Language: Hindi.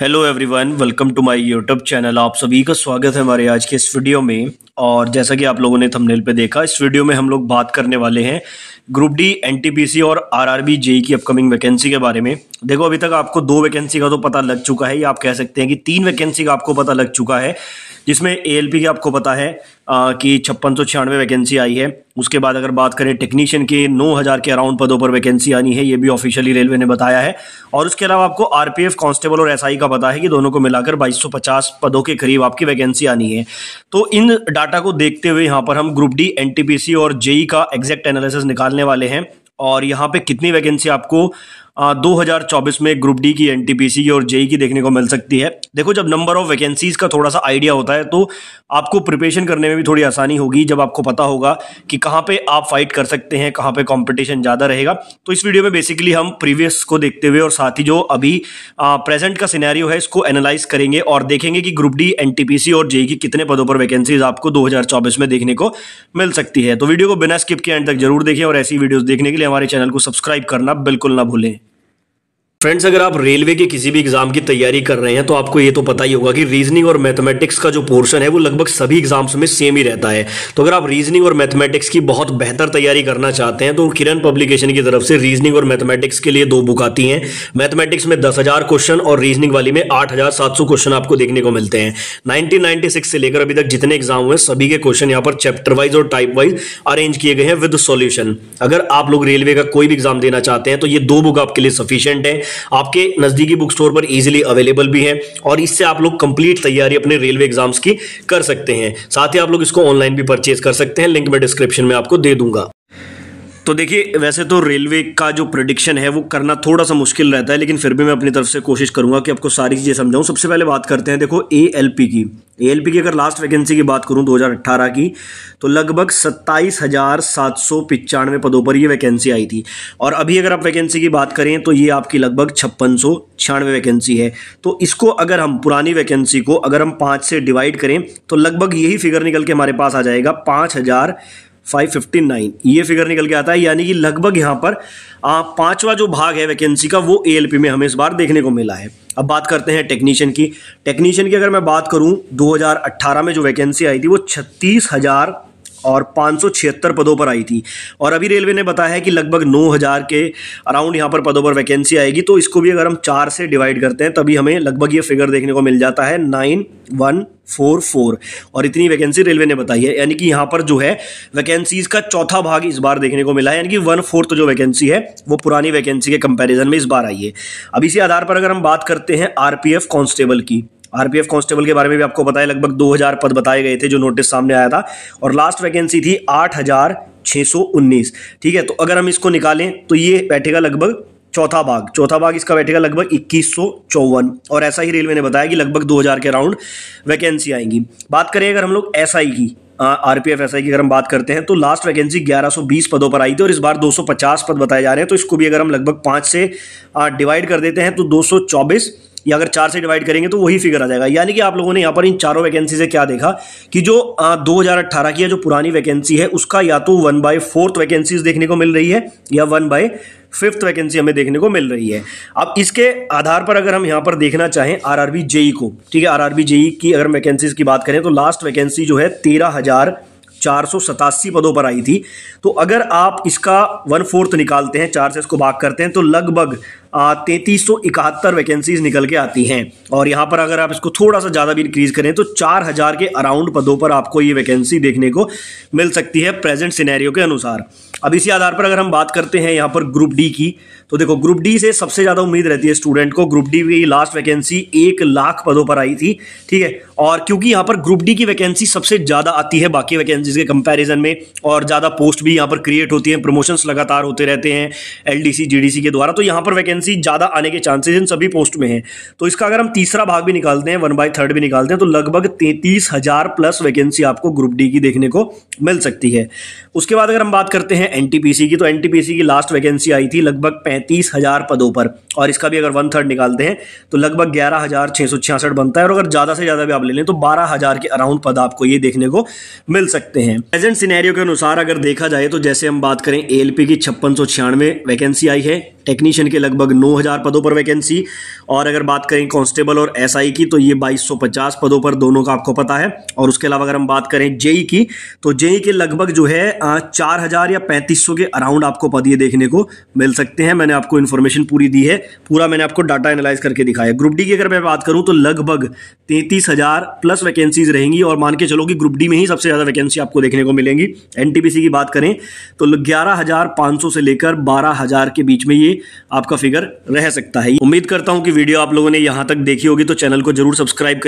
hello everyone welcome to my YouTube channel आप सभी का स्वागत है हमारे आज के इस वीडियो में और जैसा कि आप लोगों ने थंबनेल पे देखा इस वीडियो में हम लोग बात करने वाले हैं ग्रुप डी एनटीपीसी और आरआरबी जेई e की अपकमिंग वैकेंसी के बारे में देखो अभी तक आपको दो वैकेंसी का तो पता लग चुका है या आप कह सकते हैं कि तीन वैकेंसी का आपको पता लग चुका है जिसमें ए की आपको पता है की छप्पन सौ छियानवे वैकेंसी आई है उसके बाद अगर बात करें टेक्नीशियन की नौ हज़ार के अराउंड पदों पर वैकेंसी आनी है ये भी ऑफिशियली रेलवे ने बताया है और उसके अलावा आपको आरपीएफ कांस्टेबल और एसआई का पता है कि दोनों को मिलाकर 2250 पदों के करीब आपकी वैकेंसी आनी है तो इन डाटा को देखते हुए यहाँ पर हम ग्रुप डी एनटीपीसी और जेई e का एग्जैक्ट एनालिसिस निकालने वाले हैं और यहाँ पे कितनी वैकेंसी आपको 2024 में ग्रुप डी की एनटीपीसी और जेई की देखने को मिल सकती है देखो जब नंबर ऑफ वैकेंसीज का थोड़ा सा आइडिया होता है तो आपको प्रिपरेशन करने में भी थोड़ी आसानी होगी जब आपको पता होगा कि कहाँ पे आप फाइट कर सकते हैं कहाँ पे कंपटीशन ज़्यादा रहेगा तो इस वीडियो में बेसिकली हम प्रीवियस को देखते हुए और साथ ही जो अभी प्रेजेंट का सिनेरियो है इसको एनालाइज करेंगे और देखेंगे कि ग्रुप डी एन और जेई की कितने पदों पर वैकेंसीज आपको दो में देखने को मिल सकती है तो वीडियो को बिना स्किप के एंड तक जरूर देखें और ऐसी वीडियोज़ देखने के लिए हमारे चैनल को सब्सक्राइब करना बिल्कुल ना भूलें फ्रेंड्स अगर आप रेलवे के किसी भी एग्जाम की तैयारी कर रहे हैं तो आपको ये तो पता ही होगा कि रीजनिंग और मैथमेटिक्स का जो पोर्शन है वो लगभग सभी एग्जाम्स में सेम ही रहता है तो अगर आप रीजनिंग और मैथमेटिक्स की बहुत बेहतर तैयारी करना चाहते हैं तो किरण पब्लिकेशन की तरफ से रीजनिंग और मैथमेटिक्स के लिए दो बुक आती हैं मैथमेटिक्स में दस क्वेश्चन और रीजनिंग वाली में आठ क्वेश्चन आपको देखने को मिलते हैं नाइनटीन से लेकर अभी तक जितने एग्जाम हुए सभी के क्वेश्चन यहाँ पर चैप्टर वाइज और टाइप वाइज अरेंज किए गए हैं विद सोल्यूशन अगर आप लोग रेलवे का कोई भी एग्जाम देना चाहते हैं तो ये दो बुक आपके लिए सफिशियंट है आपके नजदीकी बुक स्टोर पर इजिली अवेलेबल भी है और इससे आप लोग कंप्लीट तैयारी अपने रेलवे एग्जाम्स की कर सकते हैं साथ ही आप लोग इसको ऑनलाइन भी परचेज कर सकते हैं लिंक मैं डिस्क्रिप्शन में आपको दे दूंगा तो देखिए वैसे तो रेलवे का जो प्रडिक्शन है वो करना थोड़ा सा मुश्किल रहता है लेकिन फिर भी मैं अपनी तरफ से कोशिश करूंगा कि आपको सारी चीज़ें समझाऊं सबसे पहले बात करते हैं देखो ए एल पी की ए एल पी की अगर लास्ट वैकेंसी की बात करूं 2018 की तो लगभग सत्ताईस हज़ार सात सौ पदों पर ये वैकेंसी आई थी और अभी अगर आप वैकेंसी की बात करें तो ये आपकी लगभग छप्पन सौ छियानवे वैकेंसी है तो इसको अगर हम पुरानी वैकेंसी को अगर हम पाँच से डिवाइड करें तो लगभग यही फिगर निकल के हमारे पास आ जाएगा पाँच हज़ार 559 ये फिगर निकल के आता है यानी कि लगभग यहाँ पर पांचवा जो भाग है वैकेंसी का वो ए में हमें इस बार देखने को मिला है अब बात करते हैं टेक्नीशियन की टेक्नीशियन की अगर मैं बात करूं 2018 में जो वैकेंसी आई थी वो छत्तीस हज़ार और पाँच पदों पर आई थी और अभी रेलवे ने बताया है कि लगभग 9000 के अराउंड यहाँ पर पदों पर वैकेंसी आएगी तो इसको भी अगर हम चार से डिवाइड करते हैं तभी हमें लगभग ये फिगर देखने को मिल जाता है नाइन वन फोर फोर और इतनी वैकेंसी रेलवे ने बताई है यानी कि यहाँ पर जो है वैकेंसीज का चौथा भाग इस बार देखने को मिला है यानी कि वन फोर्थ जो वैकेंसी है वो पुरानी वैकेंसी के कंपैरिजन में इस बार आई है अब इसी आधार पर अगर हम बात करते हैं आरपीएफ कांस्टेबल की आरपीएफ कांस्टेबल के बारे में भी आपको बताया लगभग 2000 पद बताए गए थे जो नोटिस सामने आया था और लास्ट वैकेंसी थी 8619 ठीक है तो अगर हम इसको निकालें तो ये बैठेगा लगभग चौथा भाग चौथा भाग इसका बैठेगा लगभग इक्कीस और ऐसा ही रेलवे ने बताया कि लगभग दो के राउंड वैकेंसी आएंगी बात करें अगर हम लोग एसआई की आरपीएफ आई की अगर हम बात करते हैं तो लास्ट वैकेंसी 1120 पदों पर आई थी और इस बार 250 पद बताए जा रहे हैं तो इसको भी अगर हम लगभग पाँच से डिवाइड कर देते हैं तो 224 या अगर चार से डिवाइड करेंगे तो वही फिगर आ जाएगा यानी कि आप लोगों ने यहाँ पर इन चारों वैकेंसी से क्या देखा कि जो दो की जो पुरानी वैकेंसी है उसका या तो वन बाई फोर्थ वैकेंसीज देखने को मिल रही है या वन बाय फिफ्थ वैकेंसी हमें देखने को मिल रही है अब इसके आधार पर अगर हम यहाँ पर देखना चाहें आर आर जेई को ठीक है आर आर जेई की अगर वैकेंसीज की बात करें तो लास्ट वैकेंसी जो है तेरह हजार चार सौ सतासी पदों पर आई थी तो अगर आप इसका वन फोर्थ निकालते हैं चार से इसको भाग करते हैं तो लगभग तैंतीस सौ इकहत्तर वैकेंसीज निकल के आती हैं और यहाँ पर अगर आप इसको थोड़ा सा ज़्यादा भी इंक्रीज़ करें तो चार हज़ार के अराउंड पदों पर आपको ये वैकेंसी देखने को मिल सकती है प्रेजेंट सिनेरियो के अनुसार अब इसी आधार पर अगर हम बात करते हैं यहाँ पर ग्रुप डी की तो देखो ग्रुप डी से सबसे ज़्यादा उम्मीद रहती है स्टूडेंट को ग्रुप डी की लास्ट वैकेंसी एक लाख पदों पर आई थी ठीक है और क्योंकि यहाँ पर ग्रुप डी की वैकेंसी सबसे ज़्यादा आती है बाकी वैकेंसीज के कंपैरिजन में और ज़्यादा पोस्ट भी यहाँ पर क्रिएट होती हैं प्रमोशंस लगातार होते रहते हैं एल डी के द्वारा तो यहाँ पर वैकेंसी वैकेंसी ज़्यादा आने के चांसेस इन सभी पोस्ट में हैं तो इसका अगर हम तीसरा भाग भी निकालते हैं वन बाई थर्ड भी निकालते हैं तो लगभग तैंतीस हज़ार प्लस वैकेंसी आपको ग्रुप डी की देखने को मिल सकती है उसके बाद अगर हम बात करते हैं एन की तो एन की लास्ट वैकेंसी आई थी लगभग पैंतीस पदों पर और इसका भी अगर वन थर्ड निकालते हैं तो लगभग ग्यारह बनता है और अगर ज़्यादा से ज़्यादा भी आप ले लें तो बारह के अराउंड पद आपको ये देखने को मिल सकते हैं प्रेजेंट सिनेरियो के अनुसार अगर देखा जाए तो जैसे हम बात करें एल की छप्पन वैकेंसी आई है टेक्नीशियन के लगभग नौ हज़ार पदों पर वैकेंसी और अगर बात करें कांस्टेबल और एसआई की तो ये 2250 पदों पर दोनों का आपको पता है और उसके अलावा अगर हम बात करें जेई की तो जेई के लगभग जो है चार हज़ार या पैंतीस सौ के अराउंड आपको पद ये देखने को मिल सकते हैं मैंने आपको इन्फॉर्मेशन पूरी दी है पूरा मैंने आपको डाटा एनालाइज करके दिखाया है ग्रुप डी की अगर मैं बात करूँ तो लगभग तैंतीस प्लस वैकेंसीज रहेंगी और मान के चलो कि ग्रुप डी में ही सबसे ज़्यादा वैकेंसी आपको देखने को मिलेंगी एन की बात करें तो ग्यारह से लेकर बारह के बीच में ये आपका फिगर बगैर रह सकता है उम्मीद करता हूँ कि वीडियो आप लोगों ने यहाँ तक देखी होगी तो चैनल को जरूर सब्सक्राइब